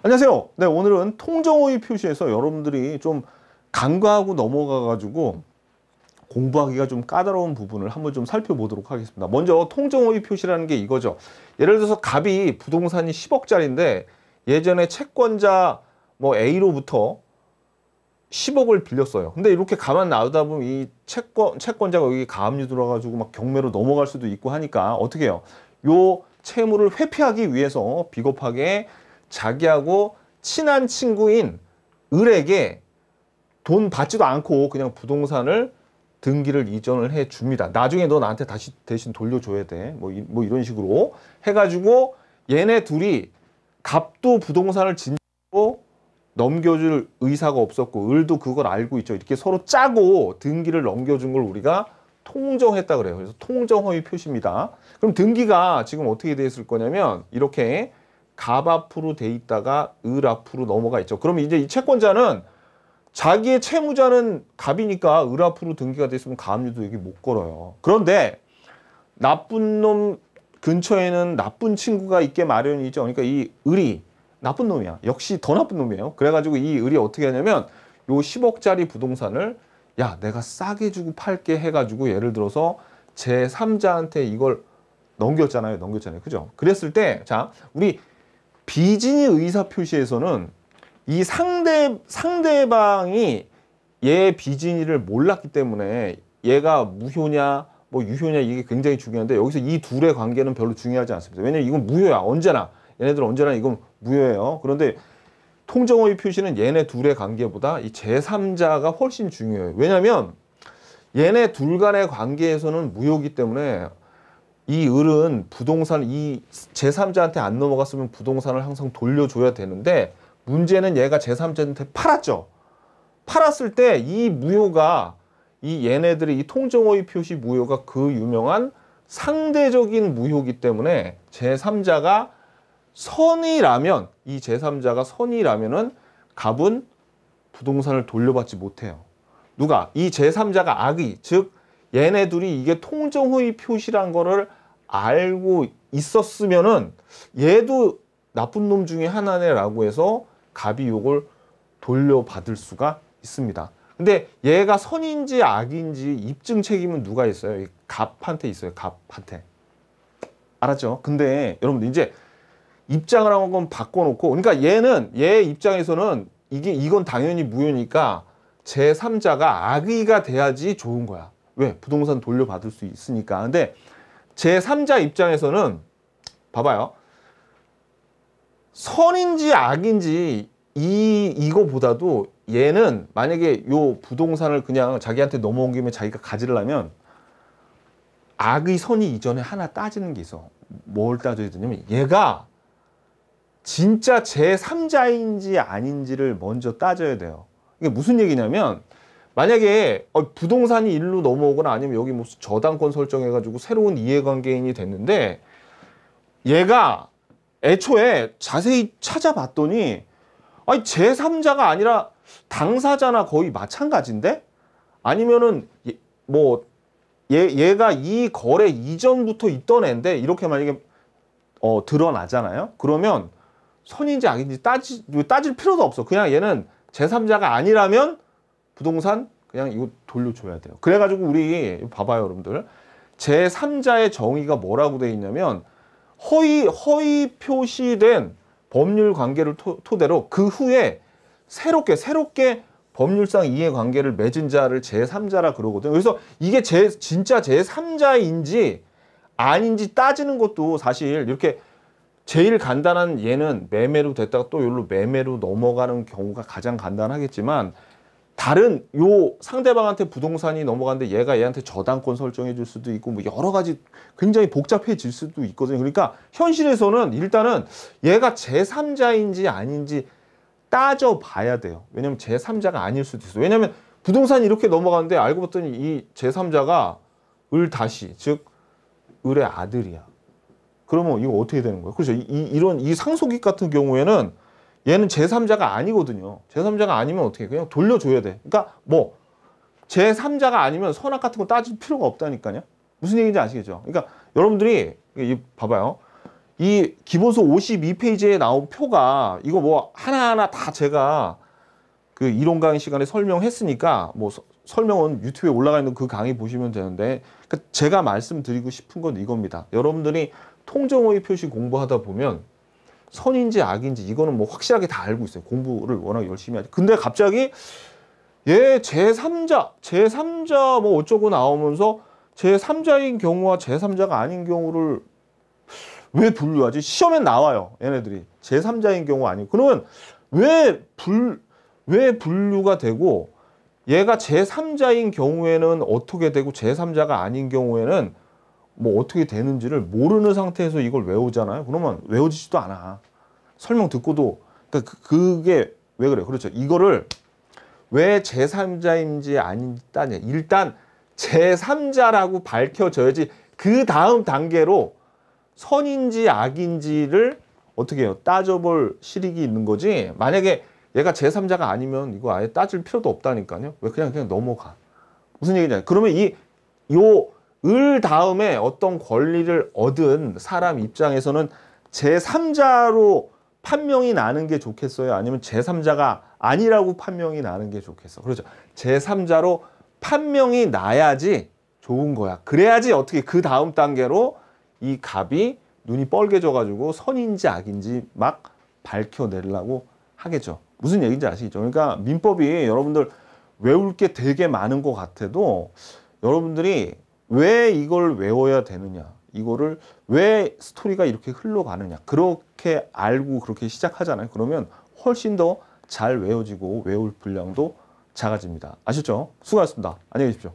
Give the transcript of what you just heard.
안녕하세요. 네, 오늘은 통정오의 표시에서 여러분들이 좀 간과하고 넘어가가지고 공부하기가 좀 까다로운 부분을 한번 좀 살펴보도록 하겠습니다. 먼저 통정오의 표시라는 게 이거죠. 예를 들어서 갑이 부동산이 10억짜리인데 예전에 채권자 뭐 A로부터 10억을 빌렸어요. 근데 이렇게 가만 놔두다 보면 이 채권, 채권자가 여기 가압류 들어가지고 막 경매로 넘어갈 수도 있고 하니까 어떻게 해요? 요 채무를 회피하기 위해서 비겁하게 자기하고 친한 친구인 을에게 돈 받지도 않고 그냥 부동산을 등기를 이전을 해 줍니다. 나중에 너 나한테 다시 대신 돌려줘야 돼. 뭐, 이, 뭐 이런 식으로 해가지고 얘네 둘이 갑도 부동산을 진짜로 넘겨줄 의사가 없었고 을도 그걸 알고 있죠. 이렇게 서로 짜고 등기를 넘겨준 걸 우리가 통정했다 그래요. 그래서 통정허위 표시입니다. 그럼 등기가 지금 어떻게 돼 있을 거냐면 이렇게 갑 앞으로 돼 있다가 을 앞으로 넘어가 있죠. 그럼 이제 이 채권자는 자기의 채무자는 갑이니까 을 앞으로 등기가 됐으면 가압류도 여기 못 걸어요. 그런데 나쁜 놈 근처에는 나쁜 친구가 있게 마련이죠. 그러니까 이 을이 나쁜 놈이야. 역시 더 나쁜 놈이에요. 그래가지고 이 을이 어떻게 하냐면 요 10억짜리 부동산을 야 내가 싸게 주고 팔게 해가지고 예를 들어서 제3자한테 이걸 넘겼잖아요. 넘겼잖아요. 그죠? 그랬을 때 자 우리 비진이 의사 표시에서는 이 상대 상대방이 얘 비진이를 몰랐기 때문에 얘가 무효냐 뭐 유효냐 이게 굉장히 중요한데 여기서 이 둘의 관계는 별로 중요하지 않습니다. 왜냐면 이건 무효야 언제나 얘네들 언제나 이건 무효예요. 그런데 통정의 표시는 얘네 둘의 관계보다 이 제3자가 훨씬 중요해요. 왜냐면 얘네 둘 간의 관계에서는 무효기 이 때문에 이 을은 부동산 이 제3자한테 안 넘어갔으면 부동산을 항상 돌려줘야 되는데 문제는 얘가 제3자한테 팔았죠. 팔았을 때 이 무효가 이 얘네들의 이 통정호의 표시 무효가 그 유명한 상대적인 무효기 때문에 제3자가 선이라면 이 제3자가 선이라면은 갑은 부동산을 돌려받지 못해요. 누가? 이 제3자가 악의 즉 얘네 들이 이게 통정호의 표시란 거를 알고 있었으면은 얘도 나쁜 놈 중에 하나네라고 해서 갑이 욕을 돌려받을 수가 있습니다. 근데 얘가 선인지 악인지 입증 책임은 누가 있어요? 갑한테 있어요. 갑한테. 알았죠? 근데 여러분들 이제 입장을 한 건 바꿔놓고 그러니까 얘는 얘 입장에서는 이게 이건 당연히 무효니까 제3자가 악의가 돼야지 좋은 거야. 왜? 부동산 돌려받을 수 있으니까. 근데 제3자 입장에서는 봐봐요. 선인지 악인지 이 이거보다도 얘는 만약에 요 부동산을 그냥 자기한테 넘어온 김에 자기가 가지려면 악의 선이 이전에 하나 따지는 게 있어. 뭘 따져야 되냐면 얘가 진짜 제3자인지 아닌지를 먼저 따져야 돼요. 이게 무슨 얘기냐면 만약에 어, 부동산이 일로 넘어오거나 아니면 여기 뭐 저당권 설정해가지고 새로운 이해관계인이 됐는데 얘가 애초에 자세히 찾아봤더니 아니 제3자가 아니라 당사자나 거의 마찬가지인데 아니면은 예, 뭐 얘, 얘가 이 거래 이전부터 있던 애인데 이렇게 만약에 어, 드러나잖아요. 그러면 선인지 악인지 따지, 따질 필요도 없어. 그냥 얘는 제3자가 아니라면 부동산 그냥 이거 돌려줘야 돼요. 그래가지고 우리 봐봐요 여러분들. 제3자의 정의가 뭐라고 돼 있냐면 허위, 허위 표시된 법률 관계를 토, 토대로 그 후에 새롭게 새롭게 법률상 이해관계를 맺은 자를 제3자라 그러거든요. 그래서 이게 제, 진짜 제3자인지 아닌지 따지는 것도 사실 이렇게 제일 간단한 예는 매매로 됐다가 또 여기로 매매로 넘어가는 경우가 가장 간단하겠지만 다른 요 상대방한테 부동산이 넘어갔는데 얘가 얘한테 저당권 설정해 줄 수도 있고 뭐 여러 가지 굉장히 복잡해질 수도 있거든요. 그러니까 현실에서는 일단은 얘가 제3자인지 아닌지 따져봐야 돼요. 왜냐면 제3자가 아닐 수도 있어요. 왜냐면 부동산이 이렇게 넘어갔는데 알고 봤더니 이 제3자가 을 다시 즉 을의 아들이야. 그러면 이거 어떻게 되는 거예요? 그렇죠. 이, 이런 이 상속익 같은 경우에는 얘는 제3자가 아니거든요. 제3자가 아니면 어떻게 그냥 돌려줘야 돼. 그러니까 뭐 제3자가 아니면 선악 같은 거 따질 필요가 없다니까요. 무슨 얘기인지 아시겠죠? 그러니까 여러분들이 이 봐봐요. 이 기본서 52페이지에 나온 표가 이거 뭐 하나하나 다 제가 그 이론 강의 시간에 설명했으니까 뭐 서, 설명은 유튜브에 올라가 있는 그 강의 보시면 되는데 그러니까 제가 말씀드리고 싶은 건 이겁니다. 여러분들이 통정어의 표시 공부하다 보면 선인지 악인지 이거는 뭐 확실하게 다 알고 있어요. 공부를 워낙 열심히 하죠 근데 갑자기 얘 예, 제3자, 제3자 뭐 어쩌고 나오면서 제3자인 경우와 제3자가 아닌 경우를 왜 분류하지? 시험에 나와요. 얘네들이. 제3자인 경우 아니고. 그러면 왜 불, 왜 분류가 되고 얘가 제3자인 경우에는 어떻게 되고 제3자가 아닌 경우에는 뭐 어떻게 되는지를 모르는 상태에서 이걸 외우잖아요. 그러면 외워지지도 않아. 설명 듣고도 그러니까 그, 그게 왜 그래요? 그렇죠. 이거를 왜 제3자인지 아닌지 따냐 일단 제3자라고 밝혀져야지 그 다음 단계로 선인지 악인지를 어떻게 해요? 따져볼 실익이 있는 거지 만약에 얘가 제3자가 아니면 이거 아예 따질 필요도 없다니까요. 왜 그냥 그냥 넘어가. 무슨 얘기냐. 그러면 이요 을 다음에 어떤 권리를 얻은 사람 입장에서는 제3자로 판명이 나는 게 좋겠어요? 아니면 제3자가 아니라고 판명이 나는 게 좋겠어? 그렇죠. 제3자로 판명이 나야지 좋은 거야. 그래야지 어떻게 그 다음 단계로 이 갑이 눈이 뻘개져가지고 선인지 악인지 막 밝혀내려고 하겠죠. 무슨 얘기인지 아시죠? 그러니까 민법이 여러분들 외울 게 되게 많은 것 같아도 여러분들이 왜 이걸 외워야 되느냐 이거를 왜 스토리가 이렇게 흘러가느냐 그렇게 알고 그렇게 시작하잖아요 그러면 훨씬 더 잘 외워지고 외울 분량도 작아집니다 아셨죠? 수고하셨습니다 안녕히 계십시오